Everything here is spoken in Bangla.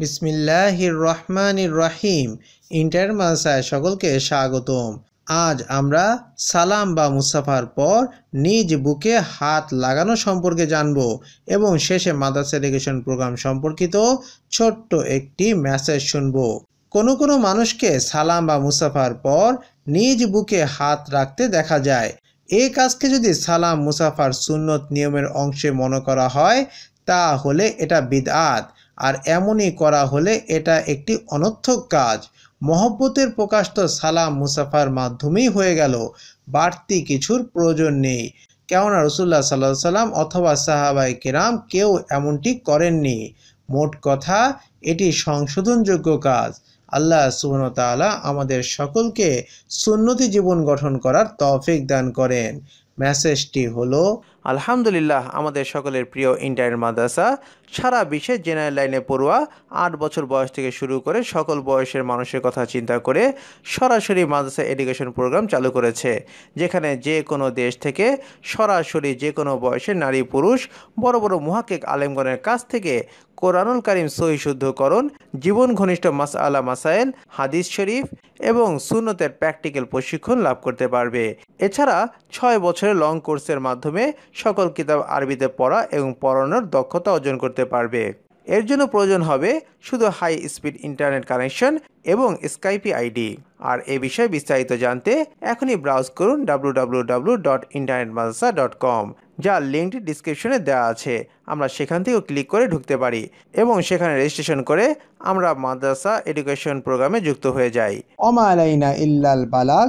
বিসমিল্লাহির রহমানির রহিম ইন্টার মাদ্রাসায় সকলকে স্বাগতম আজ আমরা সালাম বা মুসাফার পর নিজ বুকে হাত লাগানো সম্পর্কে জানব এবং শেষে মাদ্রাসা এডুকেশন প্রোগ্রাম সম্পর্কিত ছোট্ট একটি মেসেজ শুনব কোনো কোনো মানুষকে সালাম বা মুসাফার পর নিজ বুকে হাত রাখতে দেখা যায় এ কাজকে যদি সালাম মুসাফার সুন্নত নিয়মের অংশে মনে করা হয় তাহলে এটা বিদআ আর এমনই করা হলে এটা একটি অনর্থক কাজ মহব্বতের প্রকাশ তো সালাম মুসাফার মাধ্যমেই হয়ে গেল বাড়তি কিছুর প্রয়োজন নেই কেননা রসুল্লাহ সাল্লাহ সাল্লাম অথবা সাহাবাই কেরাম কেউ এমনটি করেননি মোট কথা এটি সংশোধনযোগ্য কাজ আল্লাহ সুবনতালা আমাদের সকলকে সুন্নতি জীবন গঠন করার তফিক দান করেন মেসেজটি হলো আলহামদুলিল্লাহ আমাদের সকলের প্রিয় ইন্টারের মাদ্রাসা সারা বিশ্বের জেনারেল লাইনে পড়ুয়া আট বছর বয়স থেকে শুরু করে সকল বয়সের মানুষের কথা চিন্তা করে সরাসরি মাদ্রাসা এডুকেশন প্রোগ্রাম চালু করেছে যেখানে যে কোনো দেশ থেকে সরাসরি যে কোনো বয়সের নারী পুরুষ বড় বড় মহাকেক আলেমগণের কাছ থেকে কোরআনুল করিম সহি শুদ্ধকরণ জীবন ঘনিষ্ঠ মাস আলা মাসাইল হাদিস শরীফ এবং সুন্নতের প্র্যাকটিক্যাল প্রশিক্ষণ লাভ করতে পারবে এছাড়া ছয় বছরের লং কোর্সের মাধ্যমে সকল কিতাব আরবিতে পড়া এবং পড়ানোর দক্ষতা অর্জন করতে পারবে এর জন্য প্রয়োজন হবে শুধু হাই স্পিড ইন্টারনেট কানেকশন এবং স্কাইপি আইডি আর এ বিষয়ে বিস্তারিত জানতে এখনই ব্রাউজ করুন www.internetmadrasa.com যা লিঙ্কটি ডিসক্রিপশনে দেওয়া আছে আমরা সেখান থেকেও ক্লিক করে ঢুকতে পারি এবং সেখানে রেজিস্ট্রেশন করে আমরা মাদ্রাসা এডুকেশন প্রোগ্রামে যুক্ত হয়ে যাই অমা আলাইনা ইল্লাল বালাগ